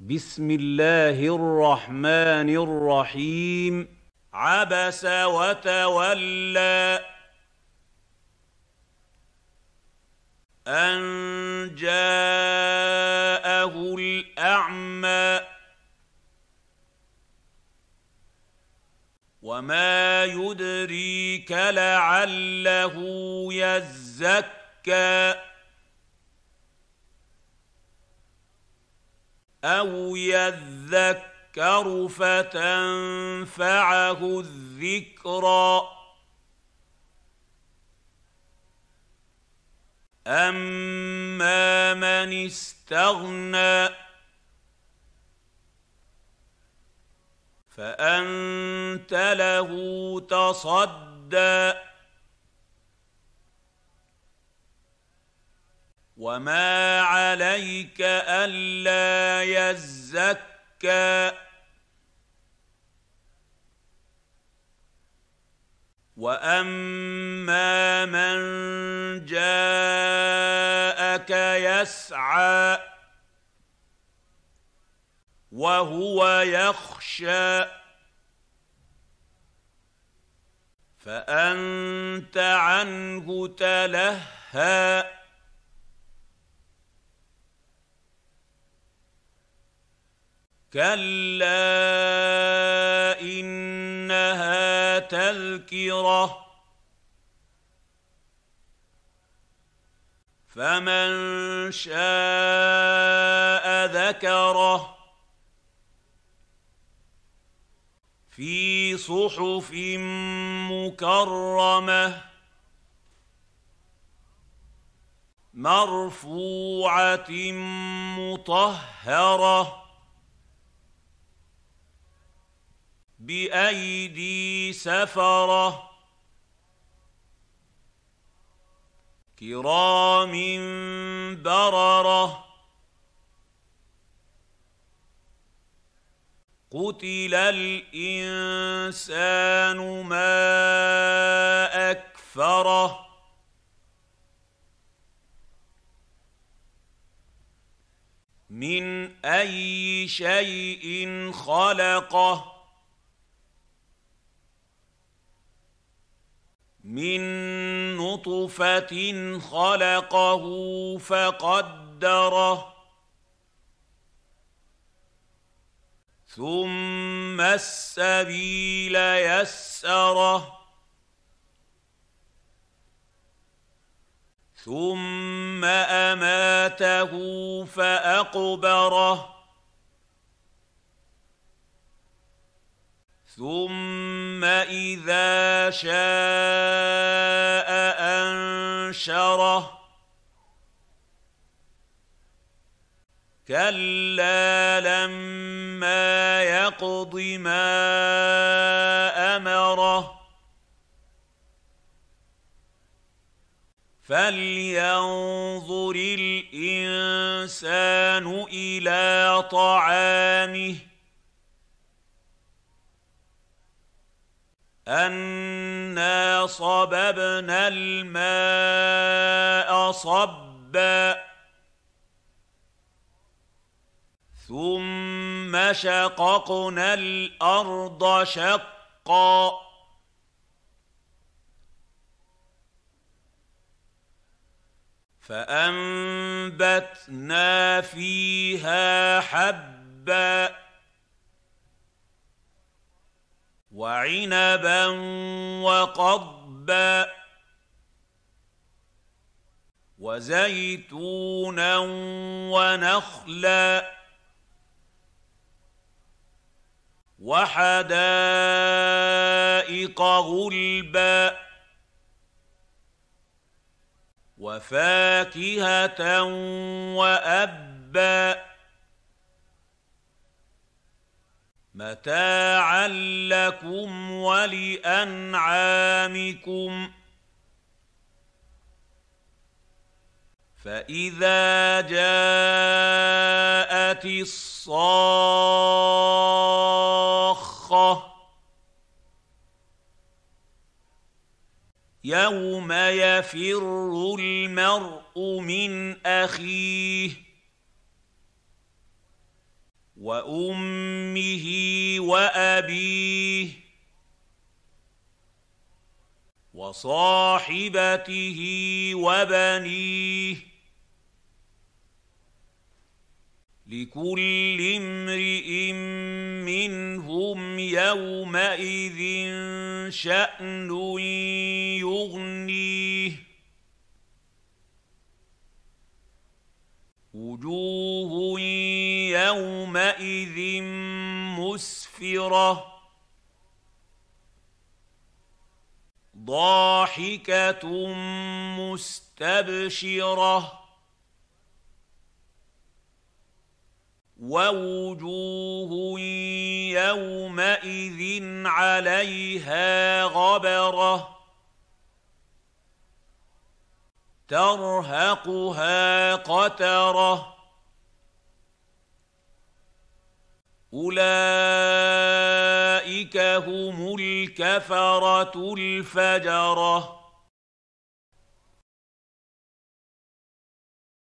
بسم الله الرحمن الرحيم عبس وتولى ان جاءه الاعمى وما يدريك لعله يزكى أو يذكر فتنفعه الذكرى أما من استغنى فأنت له تصدّى وما عليك الا يزكى واما من جاءك يسعى وهو يخشى فانت عنه تلهى كلا انها تذكره فمن شاء ذكره في صحف مكرمه مرفوعه مطهره بايدي سفره كرام برره قتل الانسان ما اكفره من اي شيء خلقه من نطفه خلقه فقدره ثم السبيل يسره ثم اماته فاقبره ثم إِذَا شَاءَ أَنشَرَهُ كَلَّا لَمَّا يَقْضِ مَا أَمَرَهُ فَلْيَنظُرِ الْإِنسَانُ إِلَىٰ طَعَامِهِ أنا صببنا الماء صبا ثم شققنا الأرض شقا فأنبتنا فيها حبًّا وعنبا وقضبا وزيتونا ونخلا وحدائق غلبا وفاكهه وابا متاعا لكم ولانعامكم فاذا جاءت الصاخه يوم يفر المرء من اخيه وامه وابيه وصاحبته وبنيه لكل امرئ منهم يومئذ شان يغنيه وجوه يومئذ مسفره ضاحكه مستبشره ووجوه يومئذ عليها غبره ترهقها قتره اولئك هم الكفره الفجره